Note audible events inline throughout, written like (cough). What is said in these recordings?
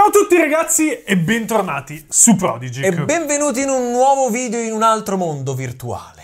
Ciao a tutti ragazzi e bentornati su Prodigy. E benvenuti in un nuovo video in un altro mondo virtuale.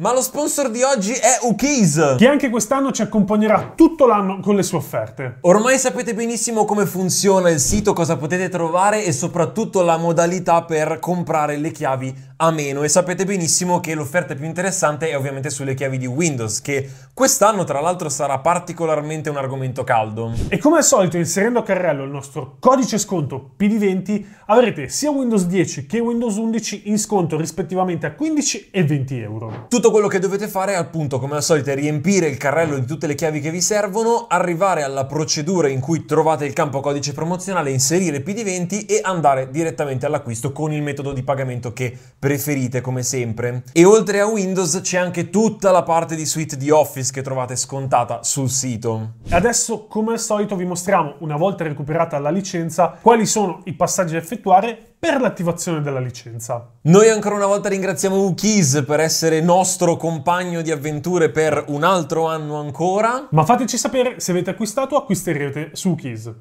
Ma lo sponsor di oggi è Ukis, che anche quest'anno ci accompagnerà tutto l'anno con le sue offerte. Ormai sapete benissimo come funziona il sito, cosa potete trovare e soprattutto la modalità per comprare le chiavi a meno e sapete benissimo che l'offerta più interessante è ovviamente sulle chiavi di Windows, che quest'anno tra l'altro sarà particolarmente un argomento caldo. E come al solito inserendo a carrello il nostro codice sconto PD20 avrete sia Windows 10 che Windows 11 in sconto rispettivamente a 15 e 20 euro. Tutto tutto quello che dovete fare è appunto, come al solito, riempire il carrello di tutte le chiavi che vi servono, arrivare alla procedura in cui trovate il campo codice promozionale, inserire PD20 e andare direttamente all'acquisto con il metodo di pagamento che preferite come sempre. E oltre a Windows c'è anche tutta la parte di suite di Office che trovate scontata sul sito. Adesso come al solito vi mostriamo una volta recuperata la licenza quali sono i passaggi da effettuare per l'attivazione della licenza. Noi ancora una volta ringraziamo Wookies per essere nostro compagno di avventure per un altro anno ancora. Ma fateci sapere se avete acquistato o acquisterete su Wookies.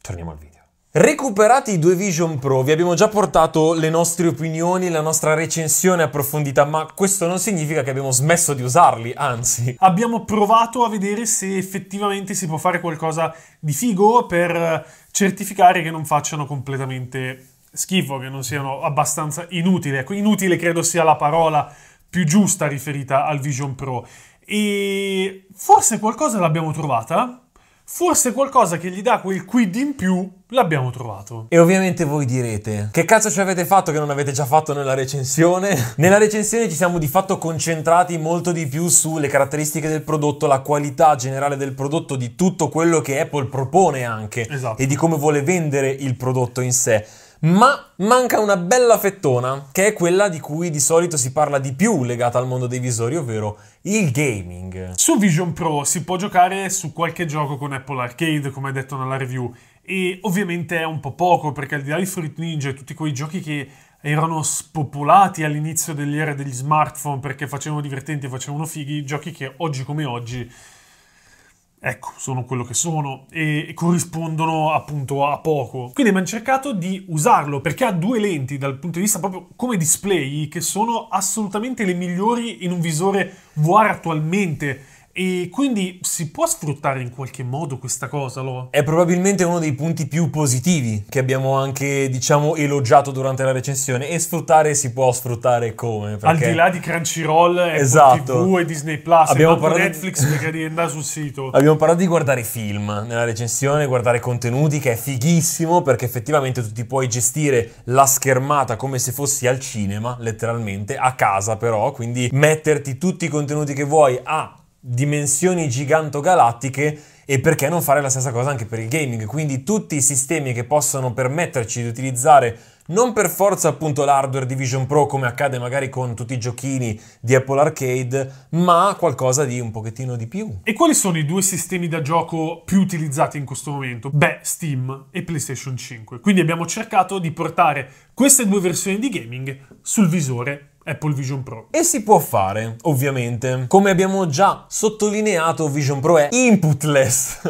Torniamo al video. Recuperati i due Vision Pro, vi abbiamo già portato le nostre opinioni, la nostra recensione approfondita, ma questo non significa che abbiamo smesso di usarli, anzi. Abbiamo provato a vedere se effettivamente si può fare qualcosa di figo per certificare che non facciano completamente schifo che non siano abbastanza inutili. Ecco, inutile credo sia la parola più giusta riferita al Vision Pro. E forse qualcosa l'abbiamo trovata. Forse qualcosa che gli dà quel quid in più l'abbiamo trovato. E ovviamente voi direte, che cazzo ci avete fatto che non avete già fatto nella recensione? (laughs) nella recensione ci siamo di fatto concentrati molto di più sulle caratteristiche del prodotto, la qualità generale del prodotto, di tutto quello che Apple propone anche esatto. e di come vuole vendere il prodotto in sé ma manca una bella fettona, che è quella di cui di solito si parla di più legata al mondo dei visori, ovvero il gaming. Su Vision Pro si può giocare su qualche gioco con Apple Arcade, come detto nella review, e ovviamente è un po' poco, perché al di là di Fruit Ninja e tutti quei giochi che erano spopolati all'inizio dell'era degli smartphone perché facevano divertenti e facevano fighi, giochi che oggi come oggi ecco, sono quello che sono e corrispondono appunto a poco. Quindi abbiamo cercato di usarlo perché ha due lenti dal punto di vista proprio come display che sono assolutamente le migliori in un visore VR attualmente e quindi si può sfruttare in qualche modo questa cosa, Lo? È probabilmente uno dei punti più positivi che abbiamo anche, diciamo, elogiato durante la recensione. E sfruttare si può sfruttare come? Perché... Al di là di Crunchyroll, esatto. TV e Disney Plus, abbiamo parlato... Netflix perché devi andare sul sito. (laughs) Abbiamo parlato di guardare film nella recensione, guardare contenuti, che è fighissimo perché effettivamente tu ti puoi gestire la schermata come se fossi al cinema, letteralmente, a casa però, quindi metterti tutti i contenuti che vuoi a dimensioni gigantogalattiche e perché non fare la stessa cosa anche per il gaming. Quindi tutti i sistemi che possono permetterci di utilizzare non per forza appunto l'hardware di Vision Pro come accade magari con tutti i giochini di Apple Arcade, ma qualcosa di un pochettino di più. E quali sono i due sistemi da gioco più utilizzati in questo momento? Beh, Steam e PlayStation 5. Quindi abbiamo cercato di portare queste due versioni di gaming sul visore Apple Vision Pro. E si può fare, ovviamente. Come abbiamo già sottolineato, Vision Pro è inputless.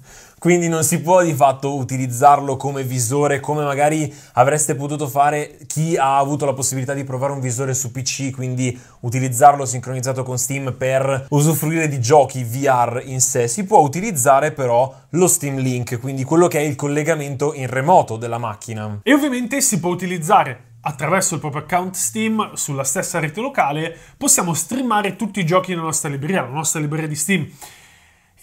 (laughs) quindi non si può di fatto utilizzarlo come visore come magari avreste potuto fare chi ha avuto la possibilità di provare un visore su PC, quindi utilizzarlo sincronizzato con Steam per usufruire di giochi VR in sé, si può utilizzare però lo Steam Link, quindi quello che è il collegamento in remoto della macchina. E ovviamente si può utilizzare attraverso il proprio account Steam sulla stessa rete locale possiamo streamare tutti i giochi nella nostra libreria, la nostra libreria di Steam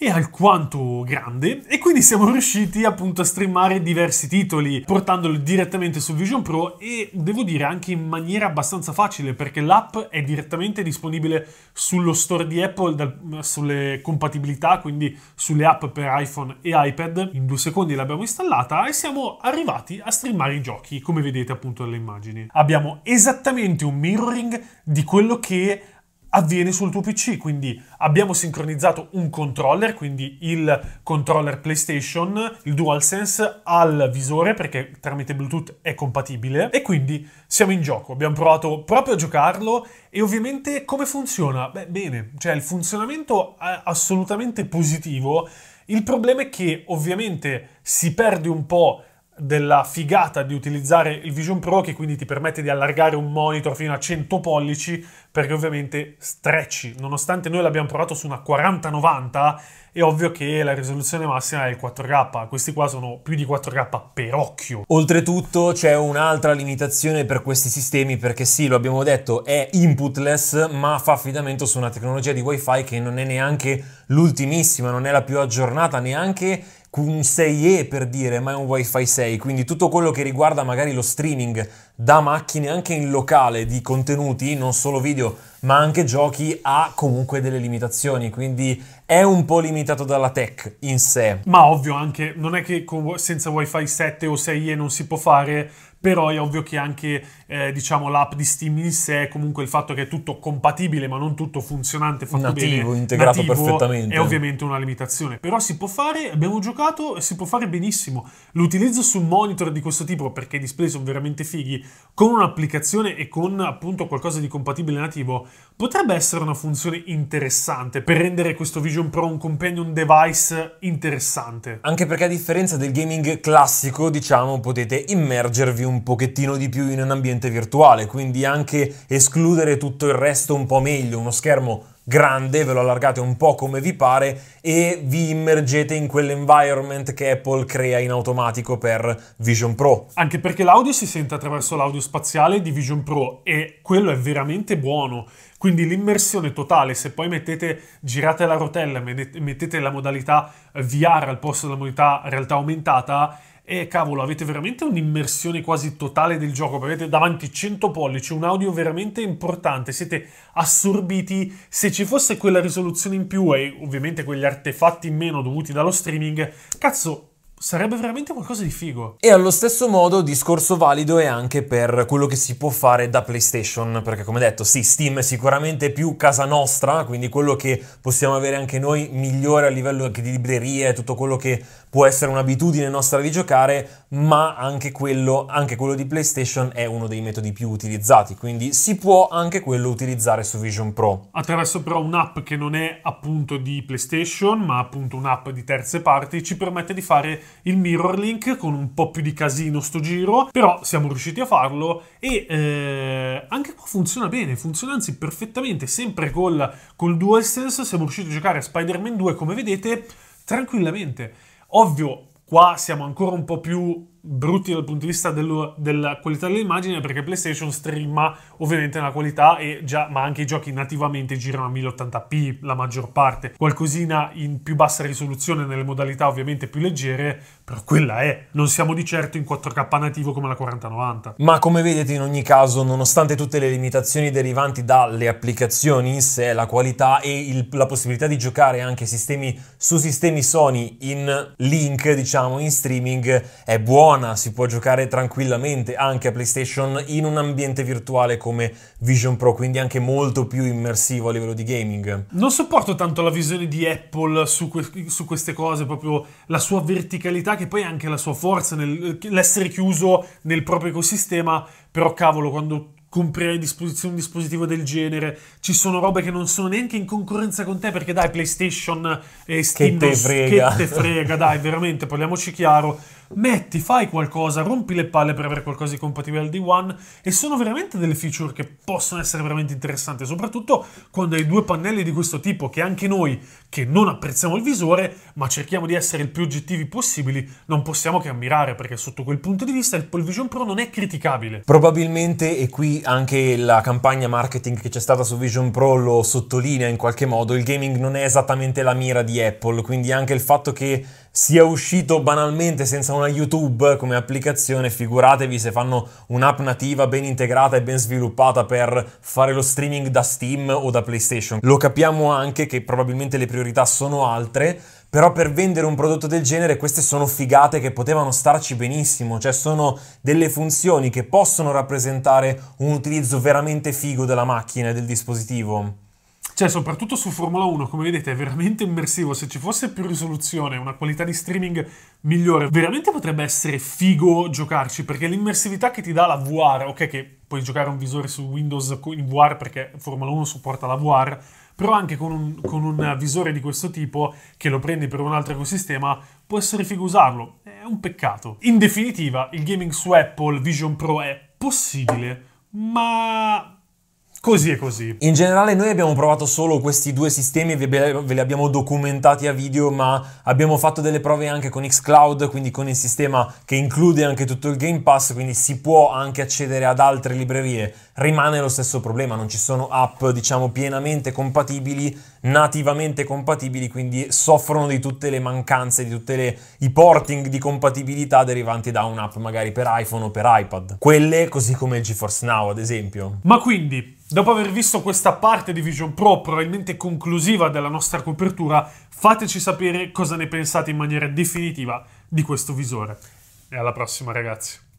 è alquanto grande e quindi siamo riusciti appunto a streamare diversi titoli portandoli direttamente su Vision Pro e devo dire anche in maniera abbastanza facile perché l'app è direttamente disponibile sullo store di Apple dal, sulle compatibilità quindi sulle app per iPhone e iPad in due secondi l'abbiamo installata e siamo arrivati a streamare i giochi come vedete appunto dalle immagini abbiamo esattamente un mirroring di quello che avviene sul tuo PC. Quindi abbiamo sincronizzato un controller, quindi il controller PlayStation, il DualSense, al visore perché tramite Bluetooth è compatibile. E quindi siamo in gioco. Abbiamo provato proprio a giocarlo e ovviamente come funziona? Beh, bene, cioè il funzionamento è assolutamente positivo. Il problema è che ovviamente si perde un po' della figata di utilizzare il Vision Pro che quindi ti permette di allargare un monitor fino a 100 pollici perché ovviamente stretchi, nonostante noi l'abbiamo provato su una 4090 è ovvio che la risoluzione massima è il 4K, questi qua sono più di 4K per occhio. Oltretutto c'è un'altra limitazione per questi sistemi perché sì, lo abbiamo detto, è inputless ma fa affidamento su una tecnologia di wifi che non è neanche l'ultimissima, non è la più aggiornata neanche un 6E per dire, ma è un WiFi 6, quindi tutto quello che riguarda magari lo streaming da macchine anche in locale di contenuti, non solo video, ma anche giochi, ha comunque delle limitazioni, quindi è un po' limitato dalla tech in sé. Ma ovvio anche, non è che senza WiFi 7 o 6E non si può fare però è ovvio che anche eh, diciamo, l'app di Steam in sé, comunque il fatto che è tutto compatibile ma non tutto funzionante, fatto nativo, bene, integrato nativo, perfettamente, è ovviamente una limitazione. Però si può fare, abbiamo giocato e si può fare benissimo. L'utilizzo su monitor di questo tipo, perché i display sono veramente fighi, con un'applicazione e con appunto qualcosa di compatibile nativo, potrebbe essere una funzione interessante per rendere questo Vision Pro un companion device interessante. Anche perché a differenza del gaming classico, diciamo, potete immergervi un un pochettino di più in un ambiente virtuale, quindi anche escludere tutto il resto un po' meglio, uno schermo grande, ve lo allargate un po' come vi pare e vi immergete in quell'environment che Apple crea in automatico per Vision Pro. Anche perché l'audio si sente attraverso l'audio spaziale di Vision Pro e quello è veramente buono. Quindi l'immersione totale, se poi mettete, girate la rotella, mettete la modalità VR al posto della modalità realtà aumentata, e cavolo, avete veramente un'immersione quasi totale del gioco, perché avete davanti 100 pollici, un audio veramente importante, siete assorbiti. Se ci fosse quella risoluzione in più e ovviamente quegli artefatti in meno dovuti dallo streaming, cazzo, sarebbe veramente qualcosa di figo. E allo stesso modo discorso valido è anche per quello che si può fare da PlayStation, perché come detto, sì, Steam è sicuramente più casa nostra, quindi quello che possiamo avere anche noi migliore a livello anche di librerie tutto quello che può essere un'abitudine nostra di giocare, ma anche quello, anche quello di PlayStation è uno dei metodi più utilizzati, quindi si può anche quello utilizzare su Vision Pro. Attraverso però un'app che non è appunto di PlayStation, ma appunto un'app di terze parti, ci permette di fare il mirror link con un po' più di casino sto giro, però siamo riusciti a farlo e eh, anche qua funziona bene, funziona anzi perfettamente, sempre col, col DualSense siamo riusciti a giocare a Spider-Man 2 come vedete tranquillamente. Ovvio, qua siamo ancora un po' più brutti dal punto di vista dello, della qualità dell'immagine perché PlayStation streama ovviamente la qualità e già, ma anche i giochi nativamente girano a 1080p la maggior parte, qualcosina in più bassa risoluzione nelle modalità ovviamente più leggere, però quella è, non siamo di certo in 4K nativo come la 4090. Ma come vedete in ogni caso, nonostante tutte le limitazioni derivanti dalle applicazioni in sé, la qualità e il, la possibilità di giocare anche sistemi, su sistemi Sony in link, diciamo, in streaming è buona buona, si può giocare tranquillamente anche a PlayStation in un ambiente virtuale come Vision Pro, quindi anche molto più immersivo a livello di gaming. Non sopporto tanto la visione di Apple su, que- su queste cose, proprio la sua verticalità che poi è anche la sua forza, nell'essere chiuso nel proprio ecosistema, però cavolo, quando compri a disposizione un dispositivo del genere. Ci sono robe che non sono neanche in concorrenza con te perché dai PlayStation e Steam che te frega, che te frega dai veramente parliamoci chiaro metti, fai qualcosa, rompi le palle per avere qualcosa di compatibile al D1 e sono veramente delle feature che possono essere veramente interessanti, soprattutto quando hai due pannelli di questo tipo che anche noi che non apprezziamo il visore, ma cerchiamo di essere il più oggettivi possibili, non possiamo che ammirare perché sotto quel punto di vista il Pole Vision Pro non è criticabile. Probabilmente e qui anche la campagna marketing che c'è stata su Vision Pro lo sottolinea in qualche modo, il gaming non è esattamente la mira di Apple, quindi anche il fatto che sia uscito banalmente senza una YouTube come applicazione, figuratevi se fanno un'app nativa ben integrata e ben sviluppata per fare lo streaming da Steam o da PlayStation. Lo capiamo anche che probabilmente le priorità sono altre, però per vendere un prodotto del genere queste sono figate che potevano starci benissimo, cioè sono delle funzioni che possono rappresentare un utilizzo veramente figo della macchina e del dispositivo. Cioè, soprattutto su Formula 1, come vedete, è veramente immersivo. Se ci fosse più risoluzione, una qualità di streaming migliore, veramente potrebbe essere figo giocarci, perché l'immersività che ti dà la VR, ok, che puoi giocare un visore su Windows in VR perché Formula 1 supporta la VR, però anche con un, con un visore di questo tipo, che lo prendi per un altro ecosistema, può essere figo usarlo. È un peccato. In definitiva, il gaming su Apple Vision Pro è possibile, ma Così e così. In generale noi abbiamo provato solo questi due sistemi, ve li abbiamo documentati a video, ma abbiamo fatto delle prove anche con xCloud, quindi con il sistema che include anche tutto il Game Pass, quindi si può anche accedere ad altre librerie. Rimane lo stesso problema, non ci sono app diciamo pienamente compatibili, nativamente compatibili, quindi soffrono di tutte le mancanze, di tutti i porting di compatibilità derivanti da un'app magari per iPhone o per iPad. Quelle così come il GeForce Now ad esempio. Ma quindi Dopo aver visto questa parte di Vision Pro, probabilmente conclusiva della nostra copertura, fateci sapere cosa ne pensate in maniera definitiva di questo visore. E alla prossima ragazzi!